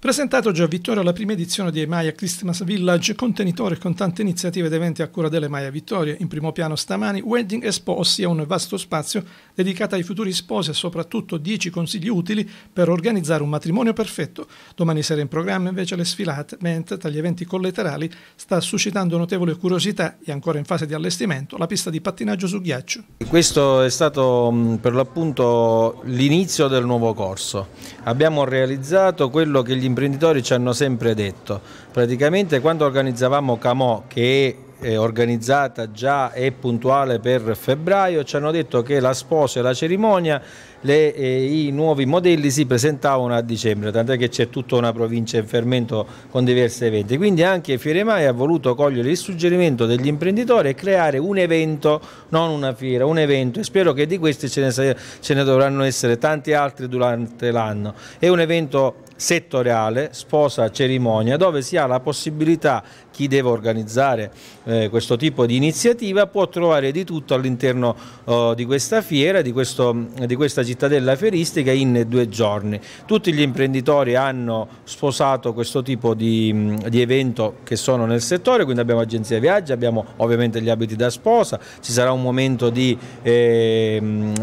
Presentato già a Vittoria la prima edizione di Emaia Christmas Village, contenitore con tante iniziative ed eventi a cura delle Maya Vittoria, in primo piano stamani Wedding Expo, ossia un vasto spazio dedicato ai futuri sposi e soprattutto 10 consigli utili per organizzare un matrimonio perfetto. Domani sera in programma invece le sfilate, mentre tra gli eventi collaterali sta suscitando notevole curiosità e ancora in fase di allestimento la pista di pattinaggio su ghiaccio. Questo è stato mm, per l'appunto l'inizio del nuovo corso. Abbiamo realizzato quello che gli imprenditori ci hanno sempre detto. Praticamente quando organizzavamo Camò, che è organizzata già e puntuale per febbraio, ci hanno detto che la sposa e la cerimonia, le, eh, i nuovi modelli si presentavano a dicembre, tant'è che c'è tutta una provincia in fermento con diversi eventi. Quindi anche Fieremai ha voluto cogliere il suggerimento degli imprenditori e creare un evento, non una fiera, un evento e spero che di questi ce ne, ce ne dovranno essere tanti altri durante l'anno. È un evento settoriale, sposa cerimonia, dove si ha la possibilità, chi deve organizzare eh, questo tipo di iniziativa può trovare di tutto all'interno eh, di questa fiera, di, questo, di, questa cittadella feristica in due giorni. Tutti gli imprenditori hanno sposato questo tipo di, di evento che sono nel settore, quindi abbiamo agenzie viaggi, abbiamo ovviamente gli abiti da sposa, ci sarà un momento di, eh,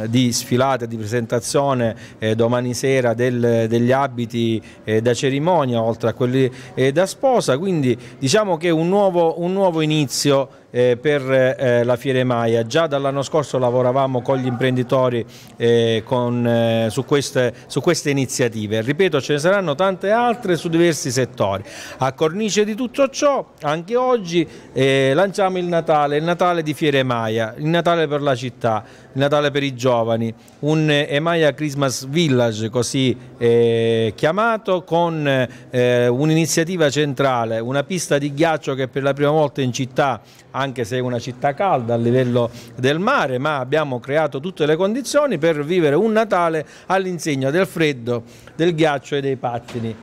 di sfilata, di presentazione eh, domani sera del, degli abiti eh, da cerimonia oltre a quelli eh, da sposa, quindi diciamo che un nuovo, un nuovo inizio eh, per eh, la Fiere Maia. Già dall'anno scorso lavoravamo con gli imprenditori eh, con, eh, su, queste, su, queste, iniziative. Ripeto, ce ne saranno tante altre su diversi settori. A cornice di tutto ciò, anche oggi eh, lanciamo il Natale, il Natale di Fiere Maia, il Natale per la città, il Natale per i giovani, un Emaia Christmas Village così chiamato con un'iniziativa centrale, una pista di ghiaccio che per la prima volta in città anche anche se è una città calda a livello del mare, ma abbiamo creato tutte le condizioni per vivere un Natale all'insegna del freddo, del ghiaccio e dei pattini.